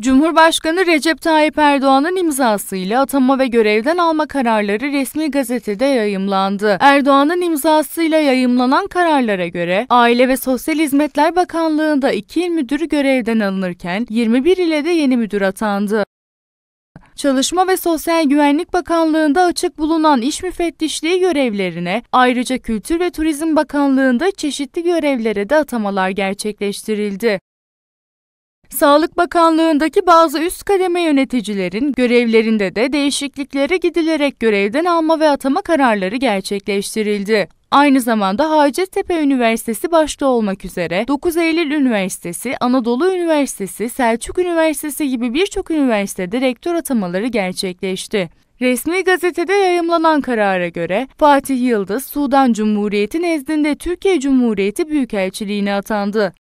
Cumhurbaşkanı Recep Tayyip Erdoğan'ın imzasıyla atama ve görevden alma kararları resmi gazetede yayımlandı. Erdoğan'ın imzasıyla yayımlanan kararlara göre Aile ve Sosyal Hizmetler Bakanlığı'nda iki il müdürü görevden alınırken 21 ile de yeni müdür atandı. Çalışma ve Sosyal Güvenlik Bakanlığı'nda açık bulunan iş müfettişliği görevlerine, ayrıca Kültür ve Turizm Bakanlığı'nda çeşitli görevlere de atamalar gerçekleştirildi. Sağlık Bakanlığındaki bazı üst kademe yöneticilerin görevlerinde de değişikliklere gidilerek görevden alma ve atama kararları gerçekleştirildi. Aynı zamanda Hacettepe Üniversitesi başta olmak üzere 9 Eylül Üniversitesi, Anadolu Üniversitesi, Selçuk Üniversitesi gibi birçok üniversitede rektör atamaları gerçekleşti. Resmi gazetede yayımlanan karara göre Fatih Yıldız, Sudan Cumhuriyeti nezdinde Türkiye Cumhuriyeti Büyükelçiliğine atandı.